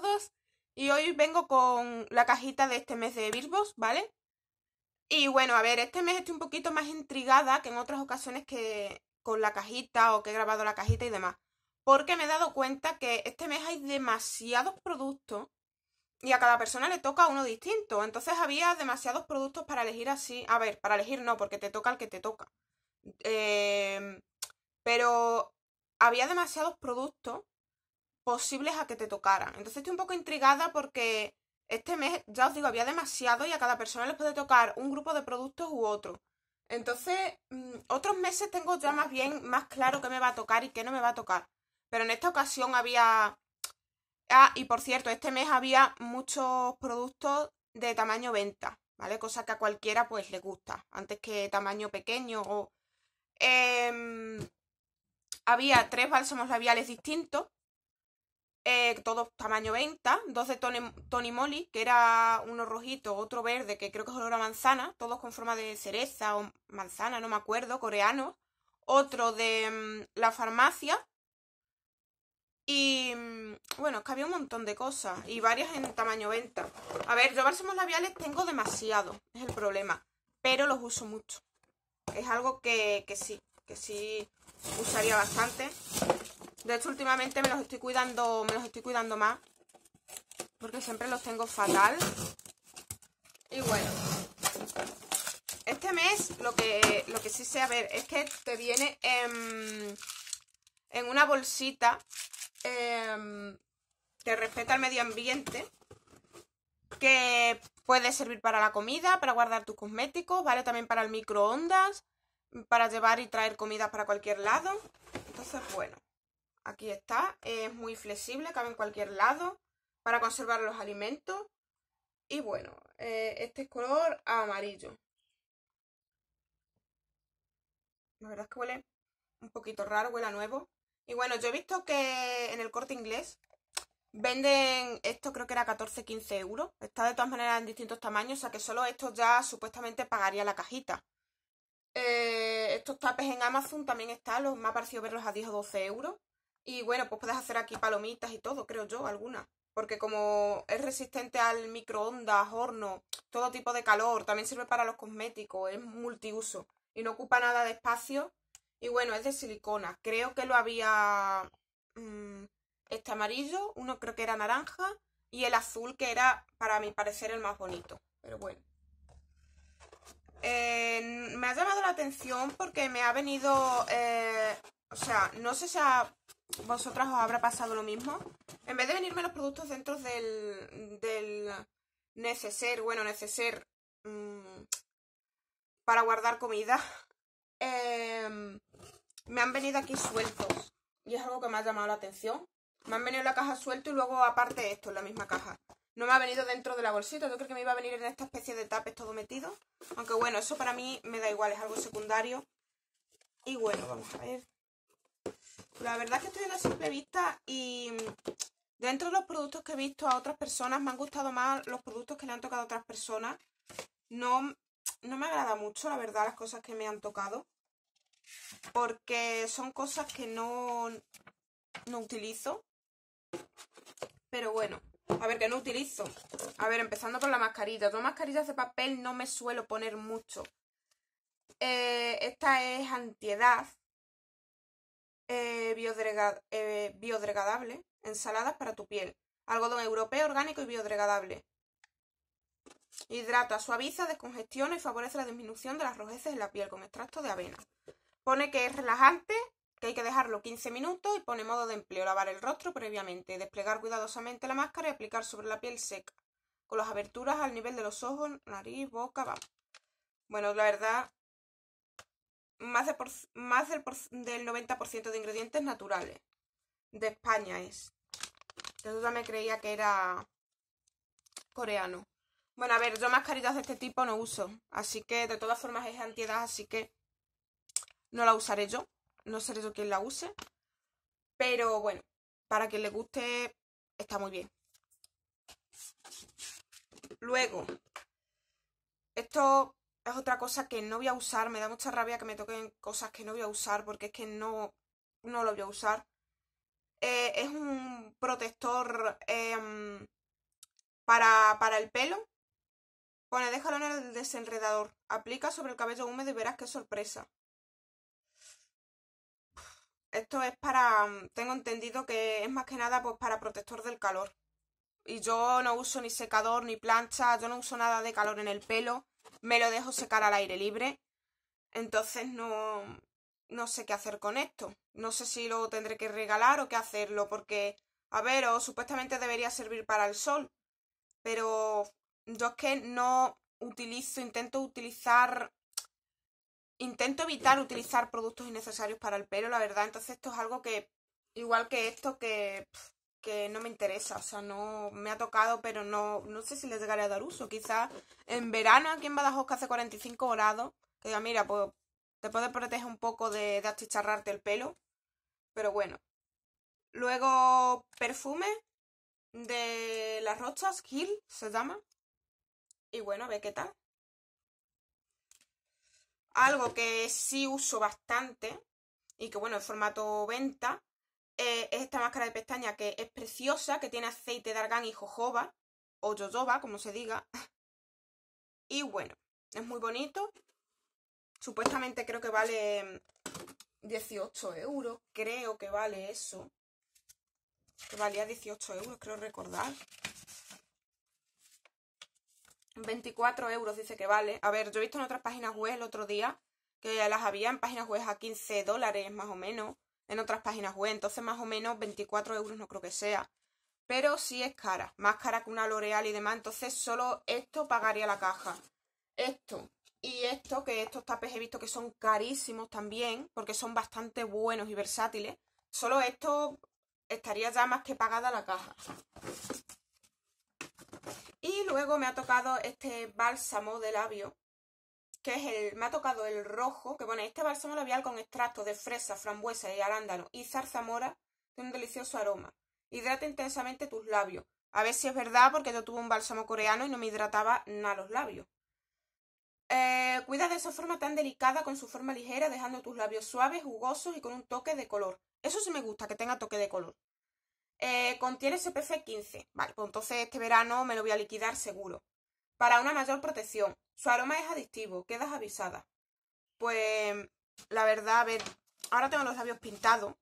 todos y hoy vengo con la cajita de este mes de Birbos, ¿vale? Y bueno, a ver, este mes estoy un poquito más intrigada que en otras ocasiones que con la cajita o que he grabado la cajita y demás, porque me he dado cuenta que este mes hay demasiados productos y a cada persona le toca uno distinto, entonces había demasiados productos para elegir así, a ver, para elegir no, porque te toca el que te toca. Em, pero había demasiados productos posibles a que te tocaran. Entonces estoy un poco intrigada porque este mes, ya os digo, había demasiado y a cada persona les puede tocar un grupo de productos u otro. Entonces, mm, otros meses tengo ya más bien más claro qué me va a tocar y qué no me va a tocar. Pero en esta ocasión había... Ah, y por cierto, este mes había muchos productos de tamaño venta, ¿vale? Cosa que a cualquiera pues le gusta, antes que tamaño pequeño o... Em, había tres bálsamos labiales distintos, todos tamaño venta, dos de Tony, Molly que era uno rojito, otro verde, que creo que es olor a manzana, todos con forma de cereza o manzana, no me acuerdo, coreano, otro de mm, la farmacia, y mm, bueno, es que había un montón de cosas y varias en tamaño venta. A ver, yo bálsamos labiales tengo demasiado, es el problema, pero los uso mucho. Es algo que, que sí, que sí usaría bastante. De hecho, últimamente me los estoy cuidando, me los estoy cuidando más. Porque siempre los tengo fatal. Y bueno. Este mes lo que, lo que sí sé, a ver, es que te viene en, una bolsita em, que respeta el medio ambiente. Que puede servir para la comida, para guardar tus cosméticos, vale también para el microondas, para llevar y traer comida para cualquier lado. Entonces, bueno. Aquí está, es muy flexible, cabe en cualquier lado para conservar los alimentos. Y bueno, eh, este es color amarillo. La verdad es que huele un poquito raro, huele a nuevo. Y bueno, yo he visto que en el corte inglés venden esto, creo que era 14, 15 euros. Está de todas maneras en distintos tamaños, o sea que solo esto ya supuestamente pagaría la cajita. Eh, estos tapes en Amazon también están, los, me ha parecido verlos a 10 o 12 euros. Y bueno, pues puedes hacer aquí palomitas y todo, creo yo, algunas. Porque como es resistente al microondas, horno, todo tipo de calor, también sirve para los cosméticos, es multiuso y no ocupa nada de espacio. Y bueno, es de silicona. Creo que lo había mm, este amarillo, uno creo que era naranja y el azul que era para mi parecer el más bonito. Pero bueno. Eh, me ha llamado la atención porque me ha venido, eh, o sea, no sé si ha vosotras os habrá pasado lo mismo. En vez de venirme los productos dentro del, del neceser, bueno, neceser mm, para guardar comida, em, me han venido aquí sueltos. Y es algo que me ha llamado la atención. Me han venido la caja suelta y luego aparte esto, en la misma caja. No me ha venido dentro de la bolsita. Yo creo que me iba a venir en esta especie de tapes todo metido. Aunque bueno, eso para mí me da igual, es algo secundario. Y bueno, vamos a ver. La verdad que estoy en la simple vista y mm, dentro de los productos que he visto a otras personas me han gustado más los productos que le han tocado a otras personas. No, me agrada mucho, la verdad, las cosas que me han tocado. Porque son cosas que no, no utilizo. Pero bueno, a ver, que no utilizo. A ver, empezando por la mascarilla. Dos mascarillas de papel no me suelo poner mucho. Eh, esta es antiedad. Eh, eh, biodegradable, ensaladas para tu piel, algodón europeo orgánico y biodegradable. Hidrata, suaviza, descongestiona y favorece la disminución de las rojeces en la piel con extracto de avena. Pone que es relajante, que hay que dejarlo 15 minutos y pone modo de empleo, lavar el rostro previamente, desplegar cuidadosamente la máscara y aplicar sobre la piel seca, con las aberturas al nivel de los ojos, nariz, boca, vamos. Bueno, la verdad, más, del, 90% de ingredientes naturales. De España es. Yo me creía que era coreano. Bueno, a ver, yo mascarillas de este tipo no uso. Así que de todas formas es antiedad, así que no la usaré yo. No seré yo quien la use. Pero bueno, para quien le guste, está muy bien. Luego, esto es otra cosa que no voy a usar. Me da mucha rabia que me toquen cosas que no voy a usar porque es que no, no lo voy a usar. Eh, es un protector em, para, para el pelo. Pone, déjalo en el desenredador. Aplica sobre el cabello húmedo y verás qué sorpresa. Esto es para, tengo entendido que es más que nada pues para protector del calor. Y yo no uso ni secador ni plancha, yo no uso nada de calor en el pelo me lo dejo secar al aire libre. Entonces no, no sé qué hacer con esto. No sé si lo tendré que regalar o qué hacerlo, porque, a ver, o supuestamente debería servir para el sol. Pero yo es que no utilizo, intento utilizar, intento evitar utilizar productos innecesarios para el pelo, la verdad. Entonces esto es algo que, igual que esto, que que no me interesa, o sea, no me ha tocado, pero no, no sé si les llegaré a dar uso. Quizás en verano aquí en Badajoz que hace 45 grados, que diga, mira, pues te puede proteger un poco de, de achicharrarte el pelo, pero bueno. Luego, perfume de las rochas, Gil, se llama. Y bueno, ve qué tal. Algo que sí uso bastante y que bueno, en formato venta eh, es esta máscara de pestaña que es preciosa, que tiene aceite de argán y jojoba, o jojoba, como se diga. y bueno, es muy bonito. Supuestamente creo que vale 18 mm, euros, creo que vale eso. Que valía 18 euros, creo recordar. 24 euros dice que vale. A ver, yo he visto en otras páginas web el otro día que las había en páginas web a 15 dólares más o menos en otras páginas web. Entonces, más o menos 24 euros no creo que sea. Pero sí es cara, más cara que una L'Oreal y demás. Entonces, solo esto pagaría la caja. Esto y esto, que estos tapes he visto que son carísimos también, porque son bastante buenos y versátiles. Solo esto estaría ya más que pagada la caja. Y luego me ha tocado este bálsamo de labio, que es el, me ha tocado el rojo, que bueno, este bálsamo labial con extracto de fresa, frambuesa y arándano y zarzamora, tiene un delicioso aroma. Hidrata intensamente tus labios. A ver si es verdad, porque yo tuve un bálsamo coreano y no me hidrataba nada los labios. Eh, cuida de esa forma tan delicada, con su forma ligera, dejando tus labios suaves, jugosos y con un toque de color. Eso sí me gusta, que tenga toque de color. Eh, contiene SPF 15. Vale, pues entonces este verano me lo voy a liquidar seguro para una mayor protección. Su aroma es adictivo, quedas avisada. Pues la verdad, a ver, ahora tengo los labios pintados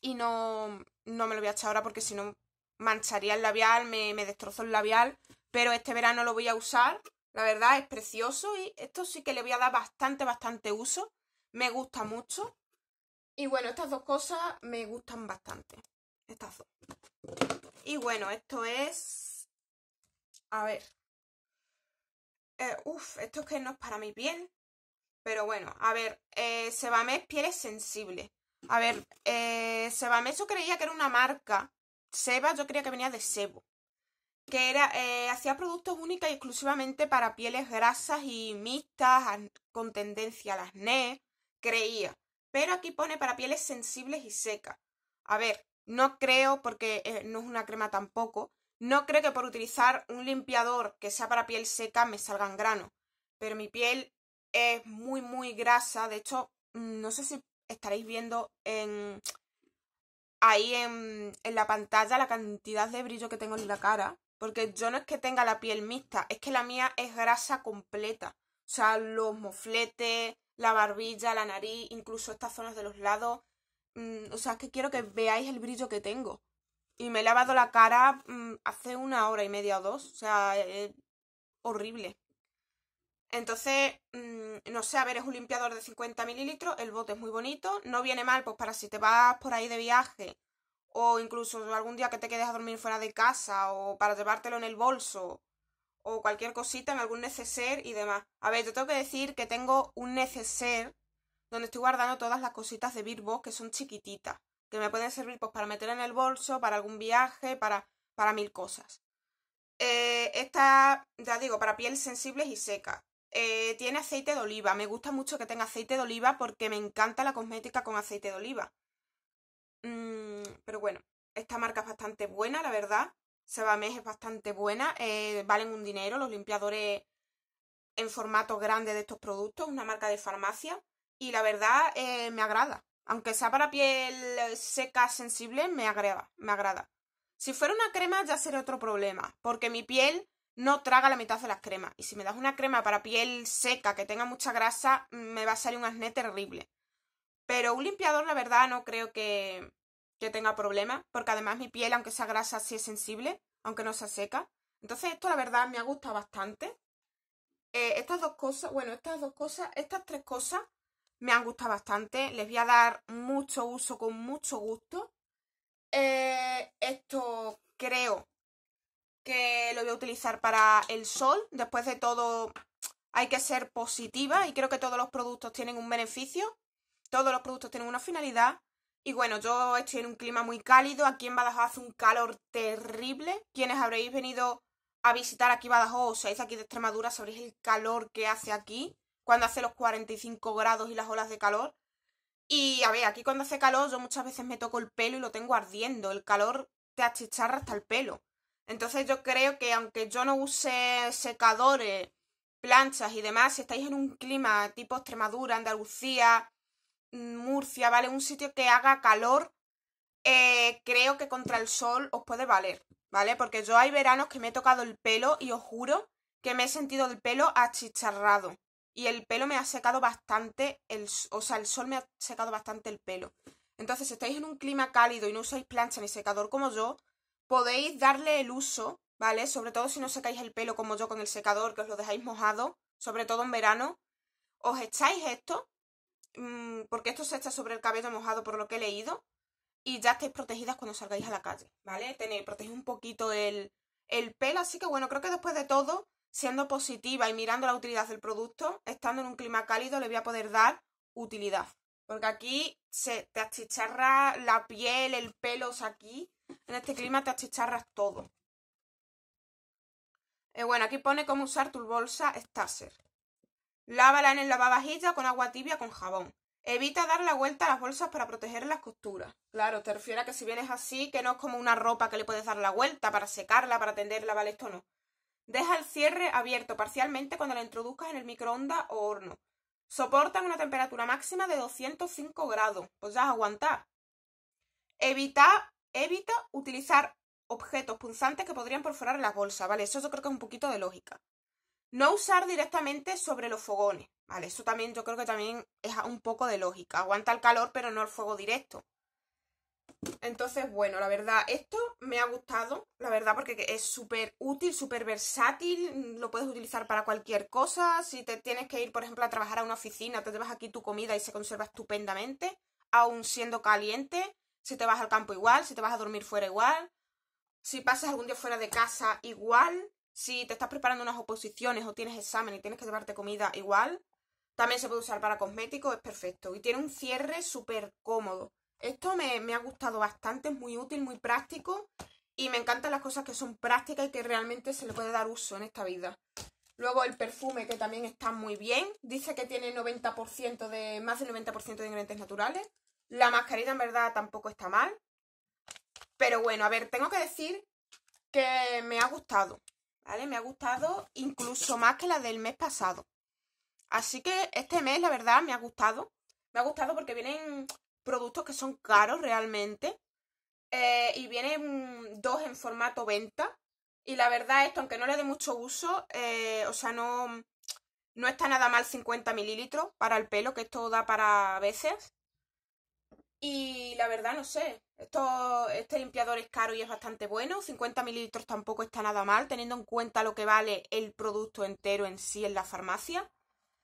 y no, no me lo voy a echar ahora porque si no mancharía el labial, me, me destrozo el labial, pero este verano lo voy a usar. La verdad es precioso y esto sí que le voy a dar bastante, bastante uso. Me gusta mucho. Y bueno, estas dos cosas me gustan bastante. Estas dos. Y bueno, esto es... A ver, eh, uf, esto es que no es para mi piel. Pero bueno, a ver, eh, Pieles Sensibles. A ver, eh, yo creía que era una marca. Seba yo creía que venía de Sebo. Que era, eh, hacía productos únicos y exclusivamente para pieles grasas y mixtas, con tendencia a las ne. Creía. Pero aquí pone para pieles sensibles y secas. A ver, no creo, porque eh, no es una crema tampoco, no creo que por utilizar un limpiador que sea para piel seca me salgan granos, pero mi piel es muy, muy grasa. De hecho, mm, no sé si estaréis viendo ahí en, en la pantalla la cantidad de brillo que tengo en la cara, porque yo no es que tenga la piel mixta, es que la mía es grasa completa. O sea, los mofletes, la barbilla, la nariz, incluso estas zonas de los lados. Mm, o sea, es que quiero que veáis el brillo que tengo. Y me he lavado la cara mm, hace una hora y media o dos. O sea, es e-, horrible. Entonces, mm, no sé, a ver, es un limpiador de 50 mililitros. El bote es muy bonito. No viene mal, pues para si te vas por ahí de viaje. O incluso algún día que te quedes a dormir fuera de casa. O para llevártelo en el bolso o cualquier cosita en algún neceser y demás. A ver, yo tengo que decir que tengo un neceser donde estoy guardando todas las cositas de Birbo que son chiquititas que me pueden servir pues, para meter en el bolso, para algún viaje, para, para mil cosas. Eh, esta, ya digo, para piel sensibles y seca. Eh, tiene aceite de oliva. Me gusta mucho que tenga aceite de oliva porque me encanta la cosmética con aceite de oliva. Mm, pero bueno, esta marca es bastante buena, la verdad. Sebamex es bastante buena. Eh, valen un dinero los limpiadores en formato grande de estos productos. Una marca de farmacia. Y la verdad me agrada. Aunque sea para piel seca sensible, me agrada, me agrada. Si fuera una crema ya sería otro problema, porque mi piel no traga la mitad de las cremas. Y si me das una crema para piel seca que tenga mucha grasa, me va a salir un acné terrible. Pero un limpiador, la verdad, no creo que, tenga problema, porque además mi piel, aunque sea grasa, sí es sensible, aunque no sea seca. Entonces esto, la verdad, me ha gustado bastante. Eh, estas dos cosas, bueno, estas dos cosas, estas tres cosas me han gustado bastante, les voy a dar mucho uso con mucho gusto. Eh, esto creo que lo voy a utilizar para el sol. Después de todo, hay que ser positiva y creo que todos los productos tienen un beneficio, todos los productos tienen una finalidad. Y bueno, yo estoy en un clima muy cálido, aquí en Badajoz hace un calor terrible. Quienes habréis venido a visitar aquí Badajoz o seáis aquí de Extremadura, sabréis el calor que hace aquí cuando hace los 45 grados y las olas de calor. Y a ver, aquí cuando hace calor yo muchas veces me toco el pelo y lo tengo ardiendo. El calor te achicharra hasta el pelo. Entonces yo creo que aunque yo no use secadores, planchas y demás, si estáis en un clima tipo Extremadura, Andalucía, mm, Murcia, ¿vale? Un sitio que haga calor, eh, creo que contra el sol os puede valer, ¿vale? Porque yo hay veranos que me he tocado el pelo y os juro que me he sentido el pelo achicharrado y el pelo me ha secado bastante, el, o sea, el sol me ha secado bastante el pelo. Entonces, si estáis en un clima cálido y no usáis plancha ni secador como yo, podéis darle el uso, ¿vale? Sobre todo si no secáis el pelo como yo con el secador, que os lo dejáis mojado, sobre todo en verano. Os echáis esto, mm, porque esto se echa sobre el cabello mojado por lo que he leído, y ya estáis protegidas cuando salgáis a la calle, ¿vale? Tenéis, protegéis un poquito el, el pelo, así que bueno, creo que después de todo siendo positiva y mirando la utilidad del producto, estando en un clima cálido, le voy a poder dar utilidad. Porque aquí se te achicharra la piel, el pelo, o aquí en este clima te achicharras todo. Eh, bueno, aquí pone cómo usar tu bolsa Staser. Lávala en el lavavajillas con agua tibia con jabón. Evita dar la vuelta a las bolsas para proteger las costuras. Claro, te refiero a que si vienes así, que no es como una ropa que le puedes dar la vuelta para secarla, para tenderla, ¿vale? Esto no. Deja el cierre abierto parcialmente cuando lo introduzcas en el microondas o horno. Soportan una temperatura máxima de 205 grados. Pues ya aguantar. Evita, evita utilizar objetos punzantes que podrían perforar la bolsa, ¿vale? Eso yo creo que es un poquito de lógica. No usar directamente sobre los fogones, ¿vale? Eso también yo creo que también es un poco de lógica. Aguanta el calor, pero no el fuego directo. Entonces, bueno, la verdad, esto me ha gustado, la verdad, porque es súper útil, súper versátil, lo puedes utilizar para cualquier cosa. Si te tienes que ir, por ejemplo, a trabajar a una oficina, te llevas aquí tu comida y se conserva estupendamente, aún siendo caliente. Si te vas al campo igual, si te vas a dormir fuera igual, si pasas algún día fuera de casa igual, si te estás preparando unas oposiciones o tienes examen y tienes que llevarte comida igual. También se puede usar para cosméticos, es perfecto. Y tiene un cierre súper cómodo. Esto me, ha gustado bastante, es muy útil, muy práctico y me encantan las cosas que son prácticas y que realmente se le puede dar uso en esta vida. Luego el perfume que también está muy bien, dice que tiene 90% de, más del 90% de ingredientes naturales. La mascarilla, en verdad tampoco está mal. Pero bueno, a ver, tengo que decir que me ha gustado, ¿vale? Me ha gustado incluso más que la del mes pasado. Así que este mes, la verdad, me ha gustado. Me ha gustado porque vienen productos que son caros realmente. Eh, y vienen dos en formato venta. Y la verdad, esto, aunque no le dé mucho uso, eh, o sea, no, no está nada mal 50 mililitros para el pelo, que esto da para veces. Y la verdad, no sé. Esto, este limpiador es caro y es bastante bueno. 50 mililitros tampoco está nada mal, teniendo en cuenta lo que vale el producto entero en sí en la farmacia.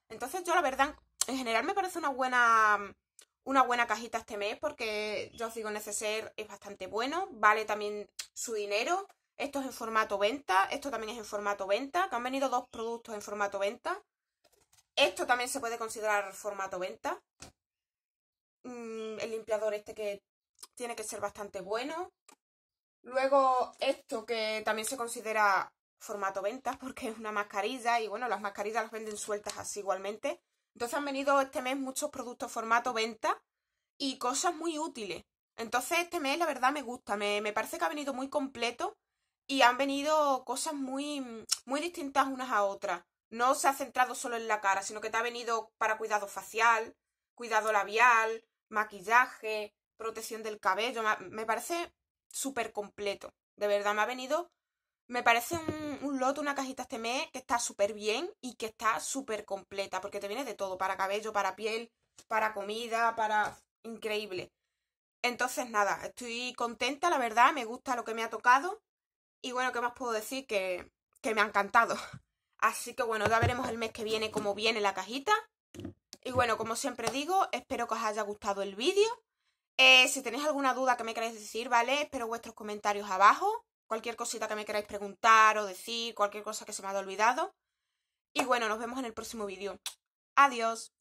Entonces, yo la verdad, en general me parece una buena una buena cajita este mes porque yo os digo, neceser es bastante bueno, vale también su dinero. Esto es en formato venta, esto también es en formato venta, que han venido dos productos en formato venta. Esto también se puede considerar formato venta. Mm, el limpiador este que tiene que ser bastante bueno. Luego esto que también se considera formato venta porque es una mascarilla y bueno, las mascarillas las venden sueltas así igualmente. Entonces han venido este mes muchos productos formato venta y cosas muy útiles. Entonces este mes la verdad me gusta, me, me parece que ha venido muy completo y han venido cosas muy, muy distintas unas a otras. No se ha centrado solo en la cara, sino que te ha venido para cuidado facial, cuidado labial, maquillaje, protección del cabello. Me parece súper completo. De verdad, me ha venido me parece un, loto, una cajita este mes que está súper bien y que está súper completa, porque te viene de todo, para cabello, para piel, para comida, para... increíble. Entonces, nada, estoy contenta, la verdad, me gusta lo que me ha tocado. Y bueno, ¿qué más puedo decir? Que, que me ha encantado. Así que bueno, ya veremos el mes que viene cómo viene la cajita. Y bueno, como siempre digo, espero que os haya gustado el vídeo. Eh, si tenéis alguna duda que me queráis decir, ¿vale? Espero vuestros comentarios abajo cualquier cosita que me queráis preguntar o decir, cualquier cosa que se me haya olvidado. Y bueno, nos vemos en el próximo vídeo. Adiós.